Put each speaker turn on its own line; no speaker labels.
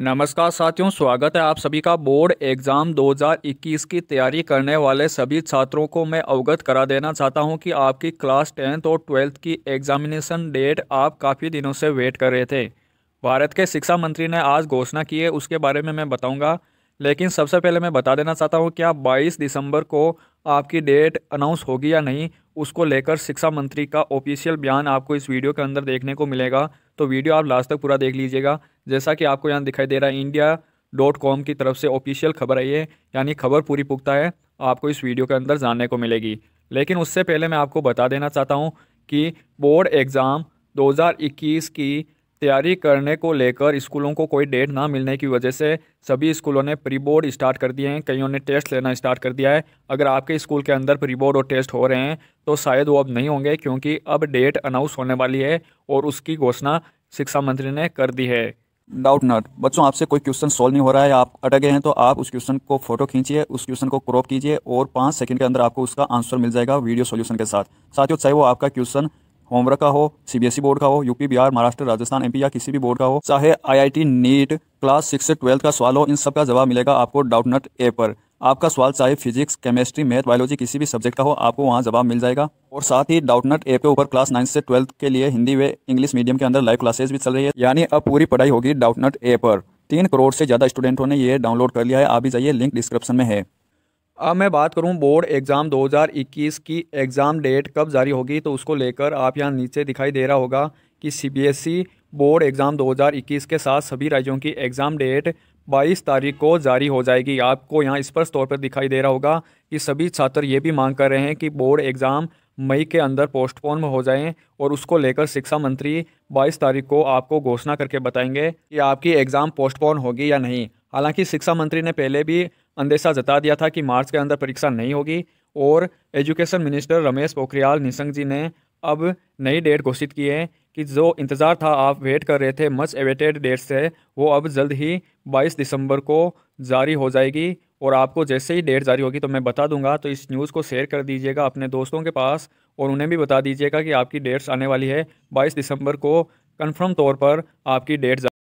नमस्कार साथियों स्वागत है आप सभी का बोर्ड एग्ज़ाम 2021 की तैयारी करने वाले सभी छात्रों को मैं अवगत करा देना चाहता हूं कि आपकी क्लास टेंथ और ट्वेल्थ की एग्जामिनेशन डेट आप काफ़ी दिनों से वेट कर रहे थे भारत के शिक्षा मंत्री ने आज घोषणा की है उसके बारे में मैं बताऊँगा लेकिन सबसे पहले मैं बता देना चाहता हूँ कि आप बाईस दिसंबर को आपकी डेट अनाउंस होगी या नहीं उसको लेकर शिक्षा मंत्री का ऑफिशियल बयान आपको इस वीडियो के अंदर देखने को मिलेगा तो वीडियो आप लास्ट तक पूरा देख लीजिएगा जैसा कि आपको यहाँ दिखाई दे रहा है इंडिया डॉट कॉम की तरफ से ऑफिशियल खबर आई है यानी खबर पूरी पुख्ता है आपको इस वीडियो के अंदर जानने को मिलेगी लेकिन उससे पहले मैं आपको बता देना चाहता हूँ कि बोर्ड एग्ज़ाम 2021 की तैयारी करने को लेकर स्कूलों को कोई डेट ना मिलने की वजह से सभी स्कूलों ने प्री बोर्ड स्टार्ट कर दिए हैं कईयों ने टेस्ट लेना स्टार्ट कर दिया है अगर आपके स्कूल के अंदर प्री बोर्ड और टेस्ट हो रहे हैं तो शायद वो अब नहीं होंगे क्योंकि अब डेट अनाउंस होने वाली है और उसकी घोषणा शिक्षा मंत्री ने कर दी है डाउट नॉट बच्चों आपसे कोई क्वेश्चन सॉल्व नहीं हो रहा है आप अटक गए हैं तो आप उस क्वेश्चन को फोटो खींचिए उस क्वेश्चन को क्रॉप कीजिए और पाँच सेकंड के अंदर आपको उसका आंसर मिल जाएगा वीडियो सॉल्यूशन के साथ ही चाहे वो आपका क्वेश्चन होमवर्क का हो सीबीएसई e बोर्ड का हो यूपी बिहार महाराष्ट्र राजस्थान एमपी या किसी भी बोर्ड का हो चाहे आईआईटी नीट क्लास सिक्स से ट्वेल्थ का सवाल हो इन सब का जवाब मिलेगा आपको डाउटनट ए पर आपका सवाल चाहे फिजिक्स केमिस्ट्री मैथ बायोलॉजी किसी भी सब्जेक्ट का हो आपको वहाँ जवाब मिल जाएगा और साथ ही डाउटनट ए के ऊपर क्लास नाइन से ट्वेल्थ के लिए हिंदी वे इंग्लिश मीडियम के अंदर लाइव क्लासेस भी चल रही है यानी अब पूरी पढ़ाई होगी डाउटनट ए पर तीन करोड़ से ज़्यादा स्टूडेंटों ने यह डाउनलोड कर लिया है आप भी जाइए लिंक डिस्क्रिप्शन में है अब मैं बात करूं बोर्ड एग्ज़ाम 2021 की एग्ज़ाम डेट कब जारी होगी तो उसको लेकर आप यहां नीचे दिखाई दे रहा होगा कि सीबीएसई e बोर्ड एग्ज़ाम 2021 के साथ सभी राज्यों की एग्ज़ाम डेट 22 तारीख को जारी हो जाएगी आपको यहाँ स्पष्ट तौर पर दिखाई दे रहा होगा कि सभी छात्र ये भी मांग कर रहे हैं कि बोर्ड एग्ज़ाम मई के अंदर पोस्टपोन हो जाएँ और उसको लेकर शिक्षा मंत्री बाईस तारीख को आपको घोषणा करके बताएंगे कि आपकी एग्ज़ाम पोस्टपोन होगी या नहीं हालांकि शिक्षा मंत्री ने पहले भी अंदेशा जता दिया था कि मार्च के अंदर परीक्षा नहीं होगी और एजुकेशन मिनिस्टर रमेश पोखरियाल निशंक जी ने अब नई डेट घोषित की है कि जो इंतज़ार था आप वेट कर रहे थे मच एवेटेड डेट से वो अब जल्द ही 22 दिसंबर को जारी हो जाएगी और आपको जैसे ही डेट जारी होगी तो मैं बता दूंगा तो इस न्यूज़ को शेयर कर दीजिएगा अपने दोस्तों के पास और उन्हें भी बता दीजिएगा कि आपकी डेट्स आने वाली है 22 दिसंबर को कन्फर्म तौर पर आपकी डेट